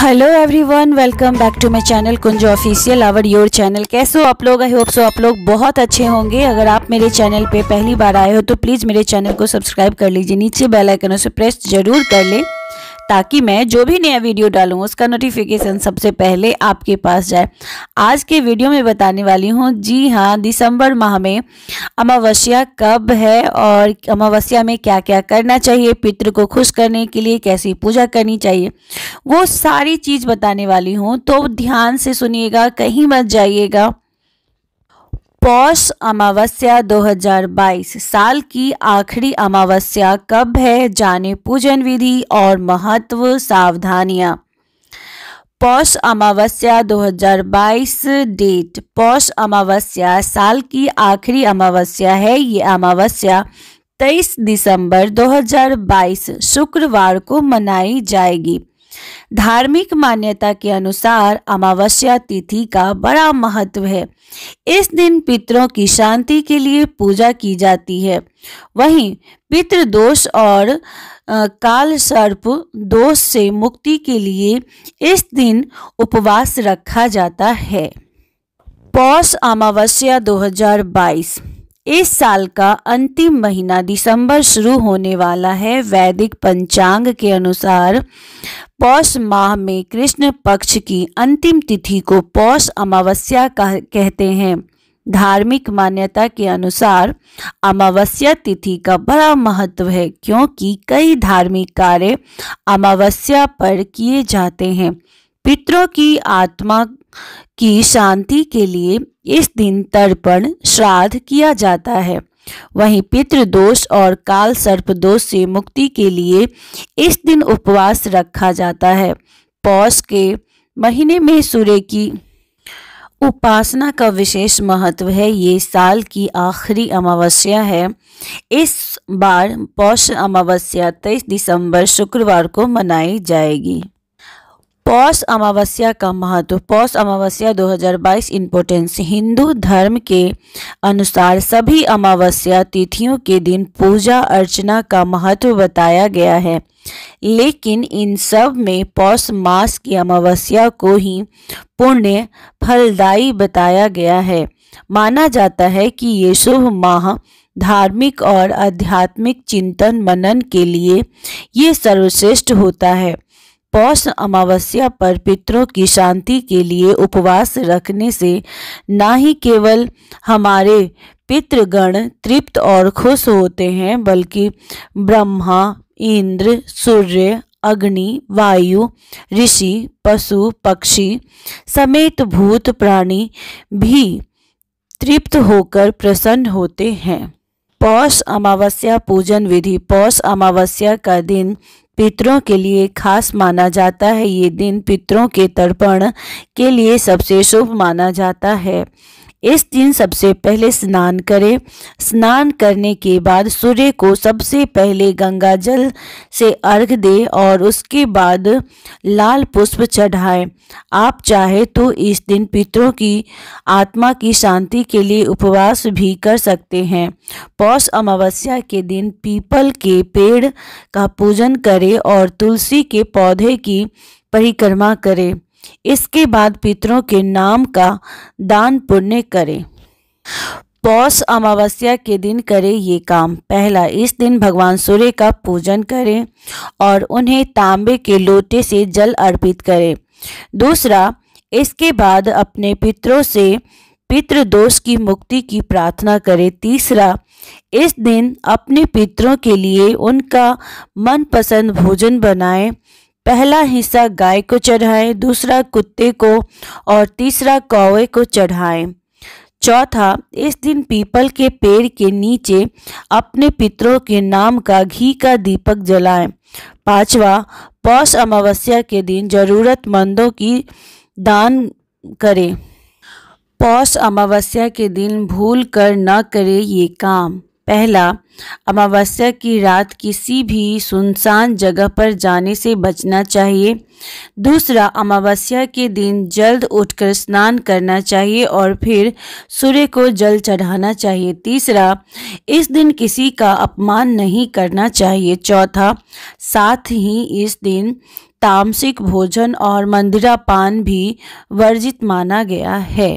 hello everyone welcome back to my channel Kunj official our your channel कैसे हो आप लोग आई होप सो आप लोग बहुत अच्छे होंगे अगर आप मेरे चैनल पे पहली बार आए हो तो प्लीज़ मेरे चैनल को सब्सक्राइब कर लीजिए नीचे बेल आइकन उसे प्रेस जरूर कर लें ताकि मैं जो भी नया वीडियो डालूँ उसका नोटिफिकेशन सबसे पहले आपके पास जाए आज के वीडियो में बताने वाली हूँ जी हाँ दिसंबर माह में अमावस्या कब है और अमावस्या में क्या क्या करना चाहिए पितृ को खुश करने के लिए कैसी पूजा करनी चाहिए वो सारी चीज़ बताने वाली हूँ तो ध्यान से सुनिएगा कहीं मत जाइएगा पौष अमावस्या 2022 साल की आखिरी अमावस्या कब है जाने पूजन विधि और महत्व सावधानियां पौष अमावस्या 2022 डेट पौष अमावस्या साल की आखिरी अमावस्या है ये अमावस्या 23 दिसंबर 2022 शुक्रवार को मनाई जाएगी धार्मिक मान्यता के अनुसार अमावस्या तिथि का बड़ा महत्व है इस दिन पितरों की शांति के लिए पूजा की जाती है वहीं पितृ दोष और काल सर्प दोष से मुक्ति के लिए इस दिन उपवास रखा जाता है पौष अमावस्या 2022 इस साल का अंतिम महीना दिसंबर शुरू होने वाला है वैदिक पंचांग के अनुसार पौष माह में कृष्ण पक्ष की अंतिम तिथि को पौष अमावस्या कह, कहते हैं धार्मिक मान्यता के अनुसार अमावस्या तिथि का बड़ा महत्व है क्योंकि कई धार्मिक कार्य अमावस्या पर किए जाते हैं पितरों की आत्मा की शांति के लिए इस दिन तर्पण श्राद्ध किया जाता है वहीं पितृदोष और काल सर्प दोष से मुक्ति के लिए इस दिन उपवास रखा जाता है पौष के महीने में सूर्य की उपासना का विशेष महत्व है ये साल की आखिरी अमावस्या है इस बार पौष अमावस्या तेईस दिसंबर शुक्रवार को मनाई जाएगी पौष अमावस्या का महत्व पौष अमावस्या 2022 इम्पोर्टेंस हिंदू धर्म के अनुसार सभी अमावस्या तिथियों के दिन पूजा अर्चना का महत्व बताया गया है लेकिन इन सब में पौष मास की अमावस्या को ही पुण्य फलदायी बताया गया है माना जाता है कि ये शुभ माह धार्मिक और आध्यात्मिक चिंतन मनन के लिए ये सर्वश्रेष्ठ होता है पौष अमावस्या पर पितरों की शांति के लिए उपवास रखने से न ही केवल हमारे पितृगण तृप्त और खुश होते हैं बल्कि ब्रह्मा इंद्र सूर्य अग्नि वायु ऋषि पशु पक्षी समेत भूत प्राणी भी तृप्त होकर प्रसन्न होते हैं पौष अमावस्या पूजन विधि पौष अमावस्या का दिन पितरों के लिए खास माना जाता है ये दिन पितरों के तर्पण के लिए सबसे शुभ माना जाता है इस दिन सबसे पहले स्नान करें स्नान करने के बाद सूर्य को सबसे पहले गंगा जल से अर्घ दें और उसके बाद लाल पुष्प चढ़ाएं आप चाहे तो इस दिन पितरों की आत्मा की शांति के लिए उपवास भी कर सकते हैं पौष अमावस्या के दिन पीपल के पेड़ का पूजन करें और तुलसी के पौधे की परिक्रमा करें इसके बाद पितरों के नाम का दान पुण्य करें पौष अमावस्या के दिन करें ये काम पहला इस दिन भगवान सूर्य का पूजन करें और उन्हें तांबे के लोटे से जल अर्पित करें दूसरा इसके बाद अपने पितरों से पितृ दोष की मुक्ति की प्रार्थना करें तीसरा इस दिन अपने पितरों के लिए उनका मनपसंद भोजन बनाएं पहला हिस्सा गाय को चढ़ाएं दूसरा कुत्ते को और तीसरा कौवे को चढ़ाएं चौथा इस दिन पीपल के पेड़ के नीचे अपने पितरों के नाम का घी का दीपक जलाएं पांचवा पौष अमावस्या के दिन जरूरतमंदों की दान करें पौष अमावस्या के दिन भूल कर न करें ये काम पहला अमावस्या की रात किसी भी सुनसान जगह पर जाने से बचना चाहिए दूसरा अमावस्या के दिन जल्द उठकर स्नान करना चाहिए और फिर सूर्य को जल चढ़ाना चाहिए तीसरा इस दिन किसी का अपमान नहीं करना चाहिए चौथा साथ ही इस दिन तामसिक भोजन और मंदिरापान भी वर्जित माना गया है